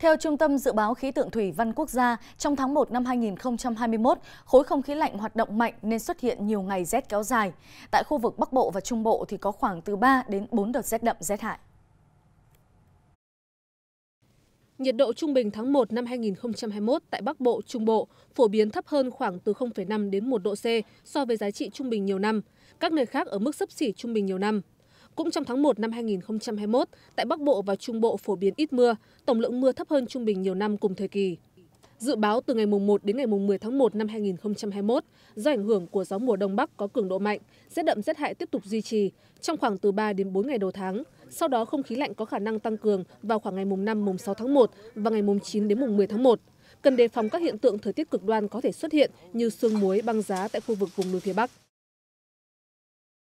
Theo Trung tâm Dự báo Khí tượng Thủy văn Quốc gia, trong tháng 1 năm 2021, khối không khí lạnh hoạt động mạnh nên xuất hiện nhiều ngày rét kéo dài. Tại khu vực Bắc Bộ và Trung Bộ thì có khoảng từ 3 đến 4 đợt rét đậm rét hại. Nhiệt độ trung bình tháng 1 năm 2021 tại Bắc Bộ, Trung Bộ phổ biến thấp hơn khoảng từ 0,5 đến 1 độ C so với giá trị trung bình nhiều năm, các nơi khác ở mức sấp xỉ trung bình nhiều năm cũng trong tháng một năm 2021, tại bắc bộ và trung bộ phổ biến ít mưa tổng lượng mưa thấp hơn trung bình nhiều năm cùng thời kỳ dự báo từ ngày 1 đến ngày một mươi tháng 1 năm 2021, do ảnh hưởng của gió mùa đông bắc có cường độ mạnh rét đậm rét hại tiếp tục duy trì trong khoảng từ ba đến bốn ngày đầu tháng sau đó không khí lạnh có khả năng tăng cường vào khoảng ngày mùng năm mùng sáu tháng 1 và ngày mùng chín đến mùng 10 tháng 1. cần đề phòng các hiện tượng thời tiết cực đoan có thể xuất hiện như sương muối băng giá tại khu vực vùng núi phía bắc